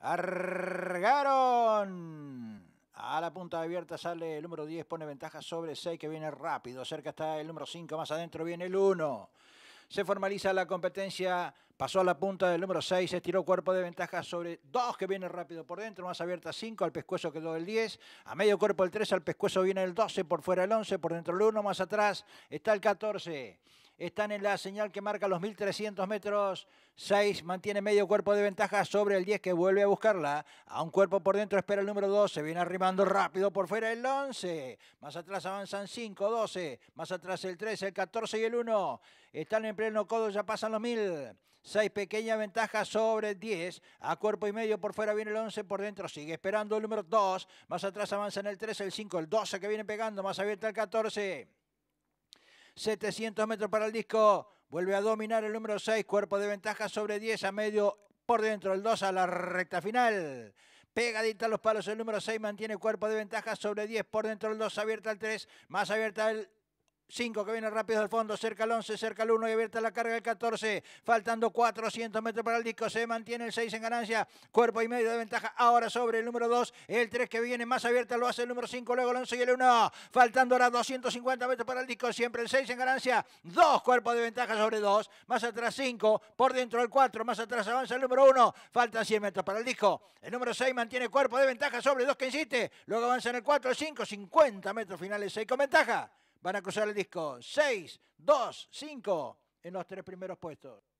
Argaron. A la punta abierta sale el número 10, pone ventaja sobre 6 que viene rápido. Cerca está el número 5, más adentro viene el 1. Se formaliza la competencia, pasó a la punta del número 6, se tiró cuerpo de ventaja sobre 2 que viene rápido por dentro, más abierta 5, al pescuezo quedó el 10, a medio cuerpo el 3, al pescuezo viene el 12, por fuera el 11, por dentro el 1, más atrás está el 14. Están en la señal que marca los 1300 metros. 6 mantiene medio cuerpo de ventaja sobre el 10 que vuelve a buscarla. A un cuerpo por dentro espera el número 12. Viene arrimando rápido por fuera el 11. Más atrás avanzan 5, 12. Más atrás el 13, el 14 y el 1. Están en pleno codo, ya pasan los 1000. 6 pequeña ventaja sobre 10. A cuerpo y medio por fuera viene el 11. Por dentro sigue esperando el número 2. Más atrás avanzan el 13, el 5, el 12 que viene pegando. Más abierta el 14. 700 metros para el disco. Vuelve a dominar el número 6, cuerpo de ventaja sobre 10 a medio por dentro, el 2 a la recta final. Pegadita a los palos, el número 6 mantiene cuerpo de ventaja sobre 10 por dentro, el 2 abierta el 3, más abierta el 5 que viene rápido al fondo, cerca el 11, cerca el 1 y abierta la carga el 14. Faltando 400 metros para el disco, se mantiene el 6 en ganancia, cuerpo y medio de ventaja ahora sobre el número 2. El 3 que viene más abierta lo hace el número 5, luego el 11 y el 1. Faltando ahora 250 metros para el disco, siempre el 6 en ganancia, 2 cuerpos de ventaja sobre 2. Más atrás 5, por dentro del 4, más atrás avanza el número 1. Faltan 100 metros para el disco. El número 6 mantiene cuerpo de ventaja sobre 2 que insiste, luego avanza en el 4, el 5, 50 metros finales, 6 con ventaja. Van a cruzar el disco. 6, 2, 5 en los tres primeros puestos.